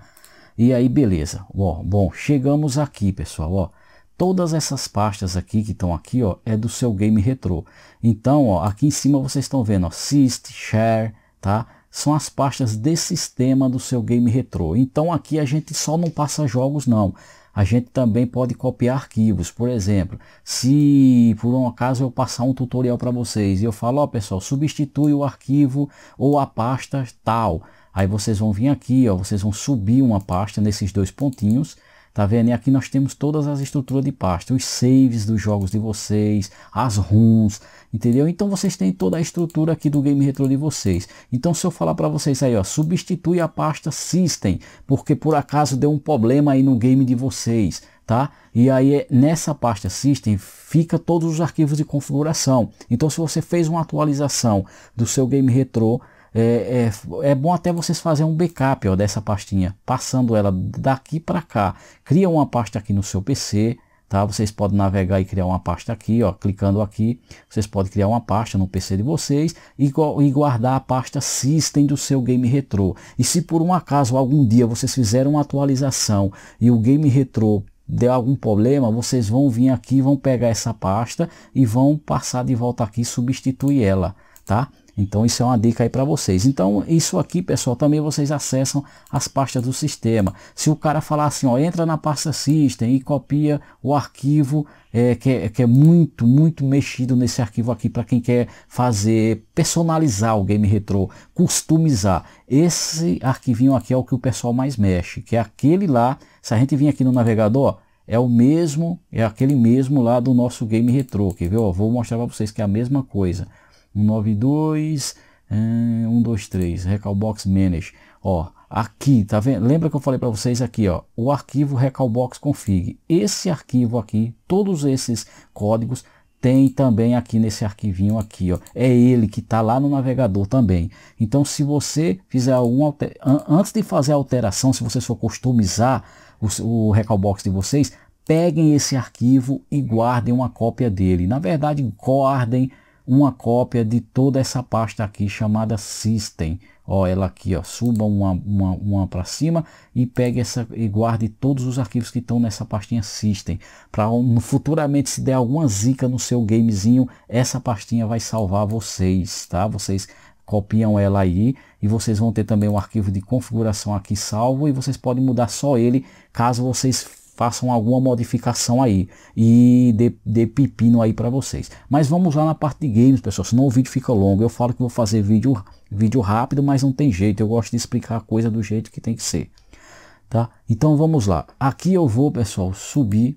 E aí beleza, ó, bom, chegamos aqui pessoal, ó, todas essas pastas aqui que estão aqui, ó, é do seu game retrô. Então, ó, aqui em cima vocês estão vendo, ó, Share, tá? São as pastas de sistema do seu game retrô. Então aqui a gente só não passa jogos não, a gente também pode copiar arquivos. Por exemplo, se por um acaso eu passar um tutorial para vocês e eu falo, ó oh, pessoal, substitui o arquivo ou a pasta tal. Aí vocês vão vir aqui, ó, vocês vão subir uma pasta nesses dois pontinhos Tá vendo? E aqui nós temos todas as estruturas de pasta, os saves dos jogos de vocês, as ROMs, entendeu? Então vocês têm toda a estrutura aqui do Game Retro de vocês. Então se eu falar para vocês aí, ó, substitui a pasta System, porque por acaso deu um problema aí no game de vocês, tá? E aí é, nessa pasta System fica todos os arquivos de configuração. Então se você fez uma atualização do seu Game Retro, é, é, é, bom até vocês fazerem um backup ó, dessa pastinha, passando ela daqui para cá. Cria uma pasta aqui no seu PC, tá? Vocês podem navegar e criar uma pasta aqui, ó, clicando aqui. Vocês podem criar uma pasta no PC de vocês e, e guardar a pasta System do seu game retrô. E se por um acaso algum dia vocês fizeram uma atualização e o game retrô deu algum problema, vocês vão vir aqui, vão pegar essa pasta e vão passar de volta aqui e substituir ela, tá? Então isso é uma dica aí para vocês. Então isso aqui, pessoal, também vocês acessam as pastas do sistema. Se o cara falar assim, ó, entra na pasta System e copia o arquivo é, que, é, que é muito, muito mexido nesse arquivo aqui para quem quer fazer, personalizar o game retrô, customizar. Esse arquivinho aqui é o que o pessoal mais mexe, que é aquele lá. Se a gente vir aqui no navegador, é o mesmo, é aquele mesmo lá do nosso game retrô. Quer ver? Ó, vou mostrar para vocês que é a mesma coisa. 192, hum, 123, Recalbox Manage. Ó, aqui, tá vendo? Lembra que eu falei para vocês aqui, ó, o arquivo Recalbox Config. Esse arquivo aqui, todos esses códigos tem também aqui nesse arquivinho aqui, ó. É ele que está lá no navegador também. Então, se você fizer algum antes de fazer a alteração, se você for customizar o, o Recalbox de vocês, peguem esse arquivo e guardem uma cópia dele. Na verdade, guardem uma cópia de toda essa pasta aqui chamada System. Ó, ela aqui, ó, suba uma, uma, uma para cima e pegue essa e guarde todos os arquivos que estão nessa pastinha System. Para um, futuramente, se der alguma zica no seu gamezinho, essa pastinha vai salvar vocês, tá? Vocês copiam ela aí e vocês vão ter também um arquivo de configuração aqui salvo e vocês podem mudar só ele caso vocês façam alguma modificação aí e dê, dê pepino aí para vocês. Mas vamos lá na parte de games, pessoal, senão o vídeo fica longo. Eu falo que vou fazer vídeo, vídeo rápido, mas não tem jeito. Eu gosto de explicar a coisa do jeito que tem que ser. Tá? Então vamos lá. Aqui eu vou, pessoal, subir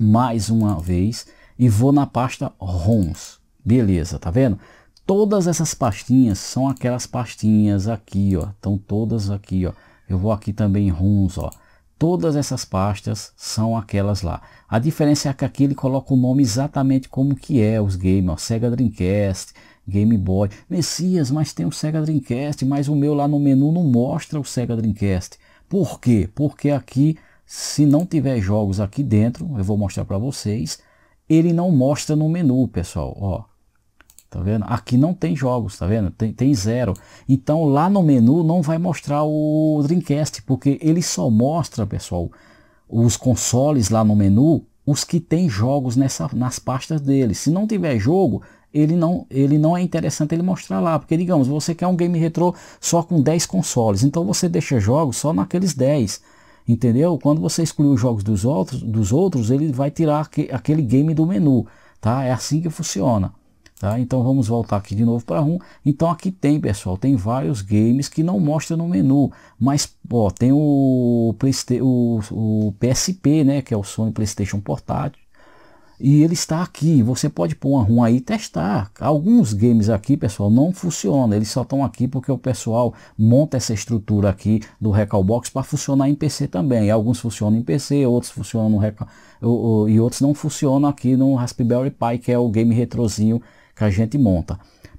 mais uma vez e vou na pasta ROMs. Beleza, tá vendo? Todas essas pastinhas são aquelas pastinhas aqui, ó. Estão todas aqui, ó. Eu vou aqui também em ROMs, ó. Todas essas pastas são aquelas lá. A diferença é que aqui ele coloca o nome exatamente como que é os games, ó, Sega Dreamcast, Game Boy. Messias, mas tem o Sega Dreamcast, mas o meu lá no menu não mostra o Sega Dreamcast. Por quê? Porque aqui, se não tiver jogos aqui dentro, eu vou mostrar para vocês, ele não mostra no menu, pessoal, ó. Tá vendo? Aqui não tem jogos, tá vendo? Tem, tem zero. Então lá no menu não vai mostrar o Dreamcast, porque ele só mostra, pessoal, os consoles lá no menu, os que tem jogos nessa, nas pastas dele. Se não tiver jogo, ele não, ele não é interessante ele mostrar lá, porque digamos, você quer um game retrô só com 10 consoles, então você deixa jogos só naqueles 10. Entendeu? Quando você excluir os jogos dos outros, dos outros ele vai tirar aquele game do menu, tá? É assim que funciona. Tá? Então vamos voltar aqui de novo para 1. Então aqui tem, pessoal, tem vários games que não mostra no menu, mas ó, tem o, o, o PSP, né, que é o Sony PlayStation Portátil, e ele está aqui. Você pode pôr uma ROM aí e testar. Alguns games aqui, pessoal, não funcionam Eles só estão aqui porque o pessoal monta essa estrutura aqui do Recalbox para funcionar em PC também. Alguns funcionam em PC, outros funcionam no Recal... e outros não funcionam aqui no Raspberry Pi, que é o game retrozinho que a gente monta.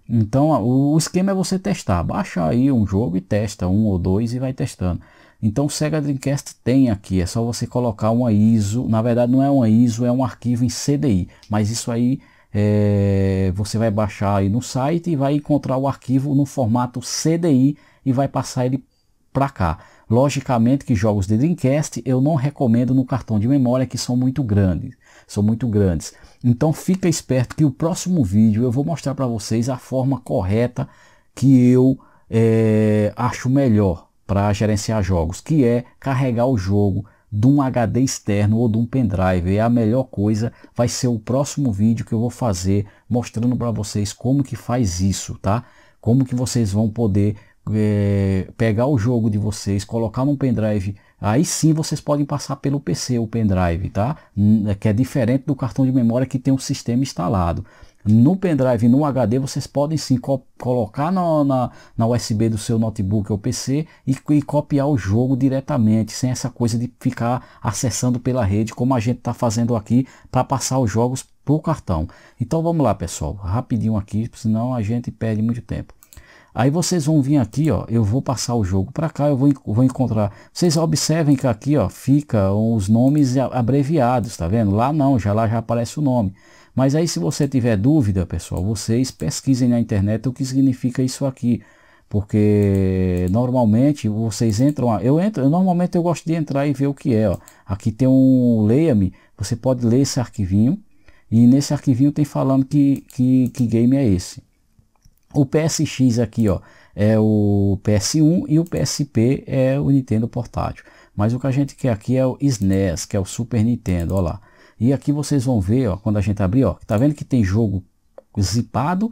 Então o esquema é você testar, baixa aí um jogo e testa um ou dois e vai testando. Então o Sega Dreamcast tem aqui, é só você colocar uma ISO, na verdade não é uma ISO, é um arquivo em CDI, mas isso aí é, você vai baixar aí no site e vai encontrar o arquivo no formato CDI e vai passar ele para cá. Logicamente que jogos de Dreamcast eu não recomendo no cartão de memória que são muito grandes, são muito grandes. Então fica esperto que o próximo vídeo eu vou mostrar para vocês a forma correta que eu é, acho melhor para gerenciar jogos, que é carregar o jogo de um HD externo ou de um pendrive. É a melhor coisa, vai ser o próximo vídeo que eu vou fazer mostrando para vocês como que faz isso, tá? Como que vocês vão poder é, pegar o jogo de vocês, colocar num pendrive aí sim vocês podem passar pelo PC, o pendrive, tá? É, que é diferente do cartão de memória que tem um sistema instalado. No pendrive, no HD, vocês podem sim co colocar na, na, na, USB do seu notebook ou PC e, e, copiar o jogo diretamente, sem essa coisa de ficar acessando pela rede, como a gente está fazendo aqui para passar os jogos por cartão. Então vamos lá, pessoal, rapidinho aqui, senão a gente perde muito tempo. Aí vocês vão vir aqui, ó, eu vou passar o jogo para cá, eu vou, vou encontrar. Vocês observem que aqui, ó, fica os nomes abreviados, tá vendo? Lá não, já lá já aparece o nome. Mas aí se você tiver dúvida, pessoal, vocês pesquisem na internet o que significa isso aqui. Porque normalmente vocês entram, eu entro, normalmente eu gosto de entrar e ver o que é, ó. Aqui tem um leia-me, você pode ler esse arquivinho e nesse arquivinho tem falando que, que, que game é esse. O PSX aqui ó, é o PS1 e o PSP é o Nintendo portátil. Mas o que a gente quer aqui é o SNES, que é o Super Nintendo, lá. E aqui vocês vão ver, ó, quando a gente abrir, ó, tá vendo que tem jogo zipado,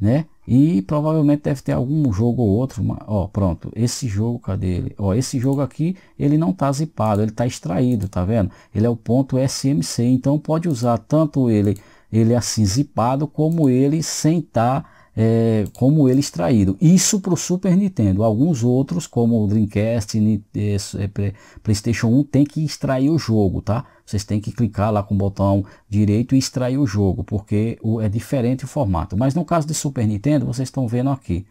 né? E provavelmente deve ter algum jogo ou outro, ó, pronto, esse jogo, cadê ele? Ó, esse jogo aqui, ele não tá zipado, ele tá extraído, tá vendo? Ele é o ponto SMC, então pode usar tanto ele, ele assim zipado, como ele sem estar tá é, como ele extraído. Isso para o Super Nintendo. Alguns outros, como o Dreamcast, é, é, PlayStation 1, tem que extrair o jogo, tá? Vocês têm que clicar lá com o botão direito e extrair o jogo, porque é diferente o formato. Mas no caso de Super Nintendo, vocês estão vendo aqui.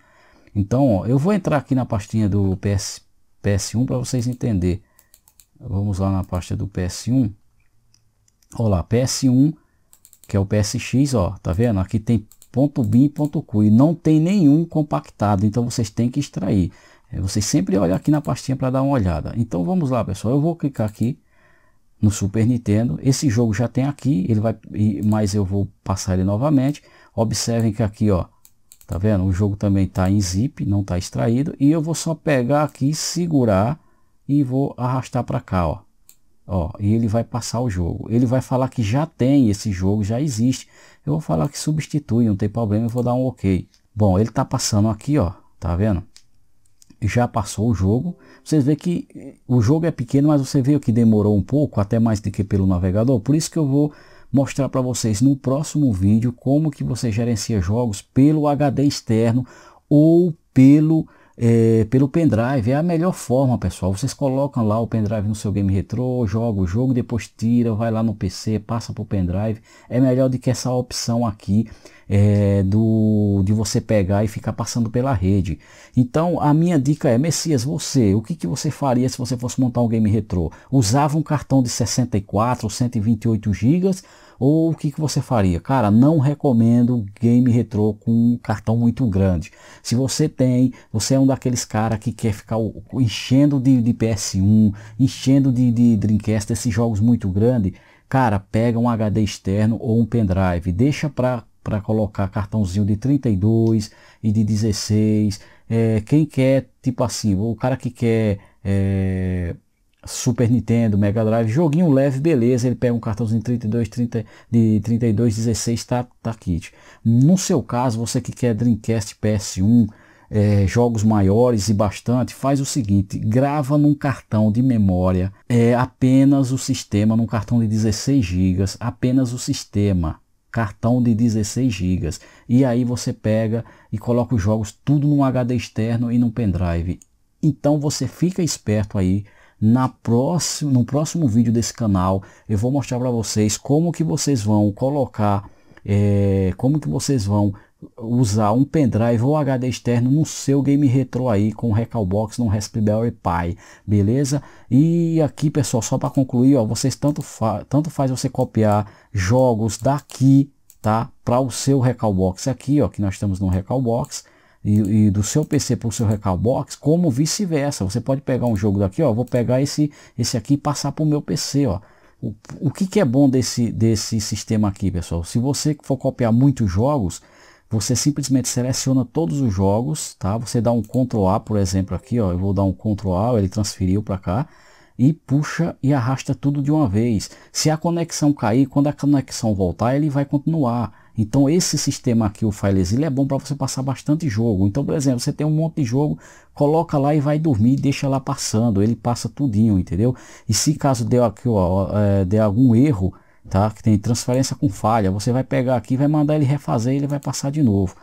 Então, ó, eu vou entrar aqui na pastinha do PS, PS1 para vocês entenderem. Vamos lá na pasta do PS1. Olha lá, PS1, que é o PSX, ó, tá vendo? Aqui tem ponto .bin, ponto .cui. Não tem nenhum compactado, então vocês têm que extrair. É, vocês sempre olham aqui na pastinha para dar uma olhada. Então vamos lá, pessoal. Eu vou clicar aqui no Super Nintendo. Esse jogo já tem aqui, ele vai, mas eu vou passar ele novamente. Observem que aqui, ó, tá vendo? O jogo também está em zip, não está extraído. E eu vou só pegar aqui, segurar e vou arrastar para cá, ó. Ó, e ele vai passar o jogo. Ele vai falar que já tem esse jogo, já existe. Eu vou falar que substitui, não tem problema, eu vou dar um ok. Bom, ele está passando aqui, ó, tá vendo? Já passou o jogo. Vocês veem que o jogo é pequeno, mas você viu que demorou um pouco, até mais do que pelo navegador. Por isso que eu vou mostrar para vocês no próximo vídeo como que você gerencia jogos pelo HD externo ou pelo é, pelo pendrive. É a melhor forma, pessoal. Vocês colocam lá o pendrive no seu game retrô, joga o jogo, depois tira, vai lá no PC, passa para o pendrive. É melhor do que essa opção aqui é, do, de você pegar e ficar passando pela rede. Então a minha dica é, Messias, você, o que, que você faria se você fosse montar um game retrô? Usava um cartão de 64 ou 128 GB? ou o que, que você faria? Cara, não recomendo game retrô com um cartão muito grande. Se você tem, você é um daqueles caras que quer ficar enchendo de, de PS1, enchendo de, de Dreamcast, esses jogos muito grandes, cara, pega um HD externo ou um pendrive, deixa para para colocar cartãozinho de 32 e de 16. É, quem quer, tipo assim, o cara que quer é, Super Nintendo, Mega Drive, joguinho leve, beleza, ele pega um cartãozinho de 32, 30, de 32, 16, tá, tá kit. No seu caso, você que quer Dreamcast, PS1, é, jogos maiores e bastante, faz o seguinte: grava num cartão de memória é, apenas o sistema, num cartão de 16 GB, apenas o sistema cartão de 16 GB. E aí você pega e coloca os jogos tudo num HD externo e num pendrive. Então você fica esperto aí. Na próximo no próximo vídeo desse canal eu vou mostrar para vocês como que vocês vão colocar, é, como que vocês vão usar um pendrive ou HD externo no seu game retro aí com Recalbox no Raspberry Pi, beleza? E aqui pessoal, só para concluir, ó, vocês tanto, fa tanto faz você copiar jogos daqui, tá? Para o seu Recalbox aqui, ó, que nós estamos no Recalbox. E, e do seu PC para o seu Recalbox, como vice-versa, você pode pegar um jogo daqui, ó, vou pegar esse, esse aqui e passar para o meu PC, ó. O, o que, que é bom desse, desse sistema aqui, pessoal? Se você for copiar muitos jogos, você simplesmente seleciona todos os jogos, tá? Você dá um Ctrl A, por exemplo, aqui, ó. Eu vou dar um Ctrl A, ele transferiu para cá e puxa e arrasta tudo de uma vez. Se a conexão cair, quando a conexão voltar, ele vai continuar. Então esse sistema aqui, o FileZilla, é bom para você passar bastante jogo. Então, por exemplo, você tem um monte de jogo, coloca lá e vai dormir, deixa lá passando, ele passa tudinho, entendeu? E se caso deu aqui, ó, é, der algum erro, tá? Que tem transferência com falha. Você vai pegar aqui, vai mandar ele refazer, ele vai passar de novo.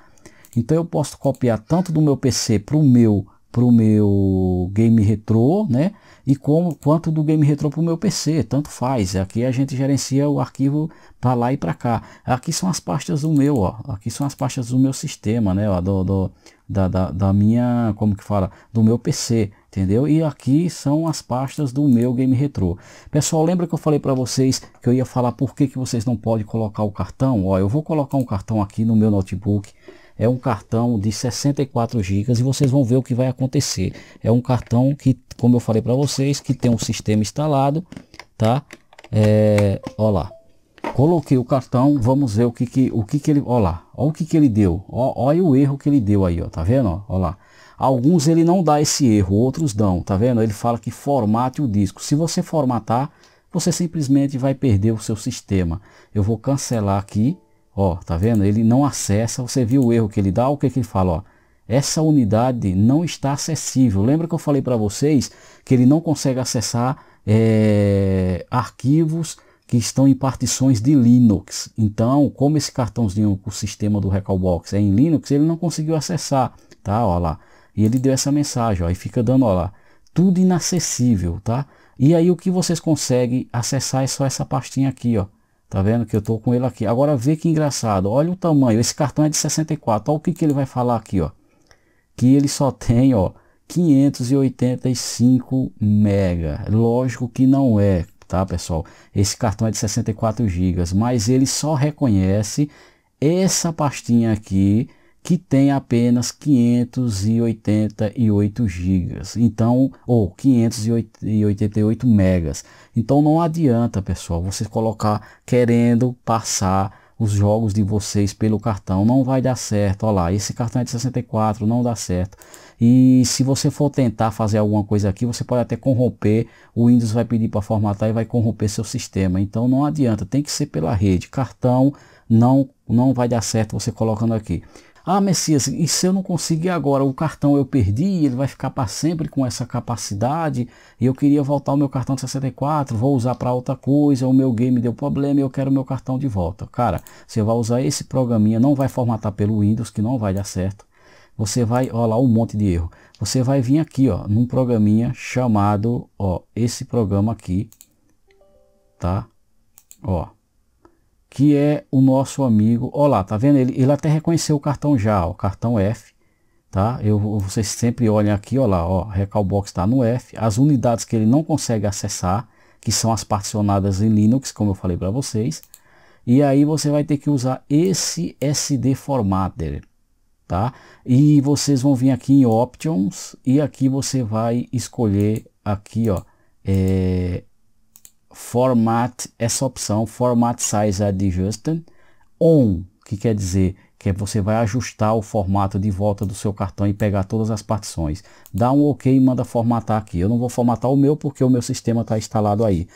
Então eu posso copiar tanto do meu PC para o meu para o meu game retro, né? E como quanto do game retro para o meu PC, tanto faz. Aqui a gente gerencia o arquivo para lá e para cá. Aqui são as pastas do meu, ó. Aqui são as pastas do meu sistema, né? Ó, do, do da, da, da minha, como que fala, do meu PC entendeu? E aqui são as pastas do meu Game Retro. Pessoal, lembra que eu falei para vocês que eu ia falar por que, que vocês não podem colocar o cartão? Ó, eu vou colocar um cartão aqui no meu notebook, é um cartão de 64 GB e vocês vão ver o que vai acontecer. É um cartão que, como eu falei para vocês, que tem um sistema instalado, tá? É, ó lá. Coloquei o cartão, vamos ver o que que o que que ele, ó lá. Ó o que que ele deu. Ó, o erro que ele deu aí, ó, tá vendo? Ó, ó lá. Alguns ele não dá esse erro, outros dão, tá vendo? Ele fala que formate o disco. Se você formatar, você simplesmente vai perder o seu sistema. Eu vou cancelar aqui, ó, tá vendo? Ele não acessa, você viu o erro que ele dá, o que, que ele fala, ó? Essa unidade não está acessível. Lembra que eu falei para vocês que ele não consegue acessar é, arquivos que estão em partições de Linux. Então, como esse cartãozinho com o sistema do Recalbox é em Linux, ele não conseguiu acessar, tá? Olha lá. E ele deu essa mensagem, ó, e fica dando, ó lá, tudo inacessível, tá? E aí o que vocês conseguem acessar é só essa pastinha aqui, ó. Tá vendo que eu tô com ele aqui. Agora vê que engraçado, olha o tamanho, esse cartão é de 64, olha o que, que ele vai falar aqui, ó. Que ele só tem, ó, 585 mega. Lógico que não é, tá pessoal? Esse cartão é de 64 gigas, mas ele só reconhece essa pastinha aqui que tem apenas 588 GB, então ou 588 megas. Então não adianta, pessoal, você colocar querendo passar os jogos de vocês pelo cartão, não vai dar certo. Olha lá, esse cartão é de 64, não dá certo. E se você for tentar fazer alguma coisa aqui, você pode até corromper, o Windows vai pedir para formatar e vai corromper seu sistema. Então não adianta, tem que ser pela rede. Cartão não não vai dar certo você colocando aqui. Ah, Messias, e se eu não conseguir agora? O cartão eu perdi, ele vai ficar para sempre com essa capacidade. E eu queria voltar o meu cartão de 64, vou usar para outra coisa. O meu game deu problema e eu quero o meu cartão de volta. Cara, você vai usar esse programinha, não vai formatar pelo Windows, que não vai dar certo. Você vai, olha lá um monte de erro. Você vai vir aqui, ó, num programinha chamado, ó, esse programa aqui, tá? Ó, que é o nosso amigo. Olá, tá vendo? Ele, ele até reconheceu o cartão já, o cartão F. Tá? Eu, vocês sempre olham aqui, olha lá, ó, Recalbox está no F. As unidades que ele não consegue acessar, que são as particionadas em Linux, como eu falei para vocês. E aí você vai ter que usar esse SD Formatter. Tá? E vocês vão vir aqui em Options e aqui você vai escolher aqui, ó, é, format essa opção format size adjust on que quer dizer que você vai ajustar o formato de volta do seu cartão e pegar todas as partições dá um ok e manda formatar aqui eu não vou formatar o meu porque o meu sistema está instalado aí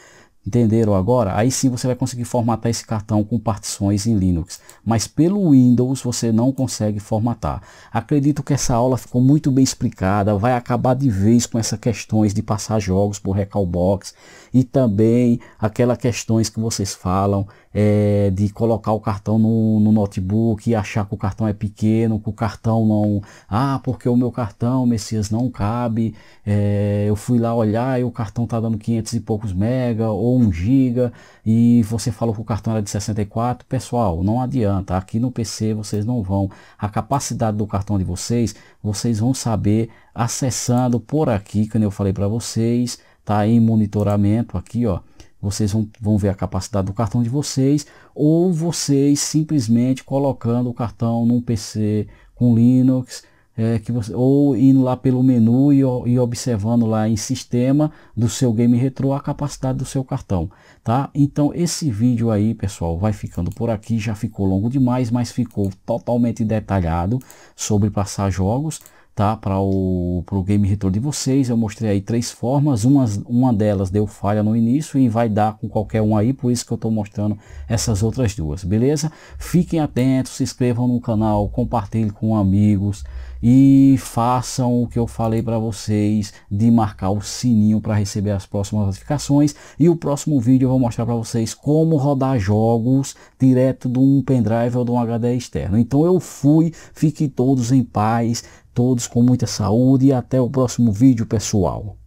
entenderam agora aí sim você vai conseguir formatar esse cartão com partições em Linux mas pelo Windows você não consegue formatar acredito que essa aula ficou muito bem explicada vai acabar de vez com essas questões de passar jogos por Recalbox e também aquelas questões que vocês falam é, de colocar o cartão no, no, notebook e achar que o cartão é pequeno, que o cartão não. Ah, porque o meu cartão, Messias, não cabe. É, eu fui lá olhar e o cartão está dando 500 e poucos mega ou 1 giga e você falou que o cartão era de 64. Pessoal, não adianta. Aqui no PC vocês não vão. A capacidade do cartão de vocês, vocês vão saber acessando por aqui, como eu falei para vocês, tá em monitoramento aqui, ó. Vocês vão, vão ver a capacidade do cartão de vocês ou vocês simplesmente colocando o cartão num PC com Linux é, que você, ou indo lá pelo menu e, e, observando lá em sistema do seu game retro a capacidade do seu cartão, tá? Então esse vídeo aí, pessoal, vai ficando por aqui, já ficou longo demais, mas ficou totalmente detalhado sobre passar jogos tá? Para o o game retorno de vocês, eu mostrei aí três formas, uma, uma delas deu falha no início e vai dar com qualquer um aí, por isso que eu estou mostrando essas outras duas, beleza? Fiquem atentos, se inscrevam no canal, compartilhem com amigos e façam o que eu falei para vocês de marcar o sininho para receber as próximas notificações e o próximo vídeo eu vou mostrar para vocês como rodar jogos direto de um pendrive ou de um HD externo então eu fui fiquem todos em paz todos com muita saúde e até o próximo vídeo, pessoal.